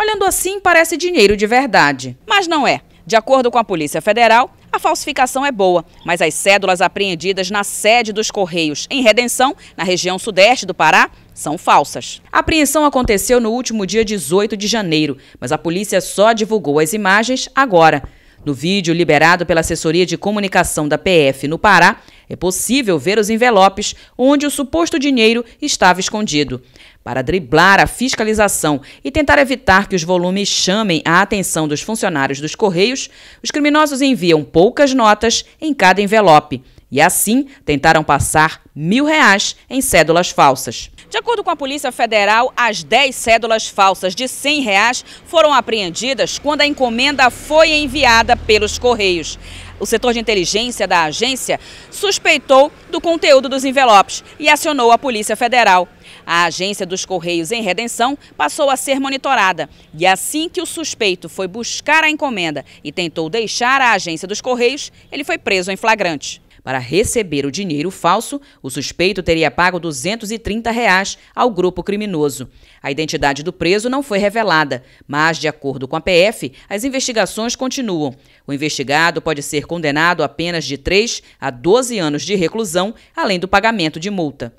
Olhando assim, parece dinheiro de verdade, mas não é. De acordo com a Polícia Federal, a falsificação é boa, mas as cédulas apreendidas na sede dos Correios, em Redenção, na região sudeste do Pará, são falsas. A apreensão aconteceu no último dia 18 de janeiro, mas a polícia só divulgou as imagens agora. No vídeo liberado pela assessoria de comunicação da PF no Pará, é possível ver os envelopes onde o suposto dinheiro estava escondido. Para driblar a fiscalização e tentar evitar que os volumes chamem a atenção dos funcionários dos Correios, os criminosos enviam poucas notas em cada envelope e assim tentaram passar mil reais em cédulas falsas. De acordo com a Polícia Federal, as 10 cédulas falsas de 100 reais foram apreendidas quando a encomenda foi enviada pelos Correios o setor de inteligência da agência suspeitou do conteúdo dos envelopes e acionou a Polícia Federal. A agência dos Correios em Redenção passou a ser monitorada e assim que o suspeito foi buscar a encomenda e tentou deixar a agência dos Correios, ele foi preso em flagrante. Para receber o dinheiro falso, o suspeito teria pago R$ 230 reais ao grupo criminoso. A identidade do preso não foi revelada, mas, de acordo com a PF, as investigações continuam. O investigado pode ser condenado a apenas de 3 a 12 anos de reclusão, além do pagamento de multa.